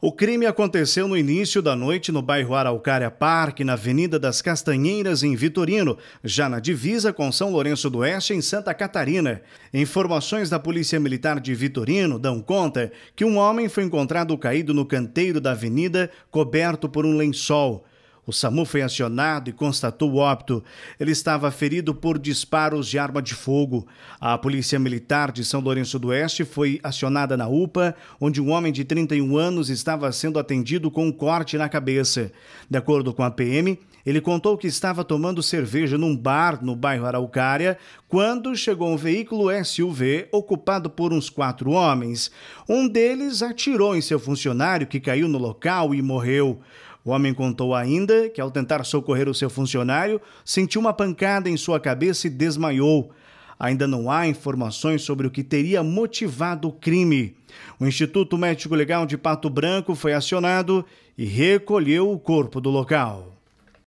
O crime aconteceu no início da noite no bairro Araucária Parque, na Avenida das Castanheiras, em Vitorino, já na divisa com São Lourenço do Oeste, em Santa Catarina. Informações da Polícia Militar de Vitorino dão conta que um homem foi encontrado caído no canteiro da avenida, coberto por um lençol. O SAMU foi acionado e constatou o óbito. Ele estava ferido por disparos de arma de fogo. A Polícia Militar de São Lourenço do Oeste foi acionada na UPA, onde um homem de 31 anos estava sendo atendido com um corte na cabeça. De acordo com a PM, ele contou que estava tomando cerveja num bar no bairro Araucária quando chegou um veículo SUV ocupado por uns quatro homens. Um deles atirou em seu funcionário que caiu no local e morreu. O homem contou ainda que, ao tentar socorrer o seu funcionário, sentiu uma pancada em sua cabeça e desmaiou. Ainda não há informações sobre o que teria motivado o crime. O Instituto Médico Legal de Pato Branco foi acionado e recolheu o corpo do local.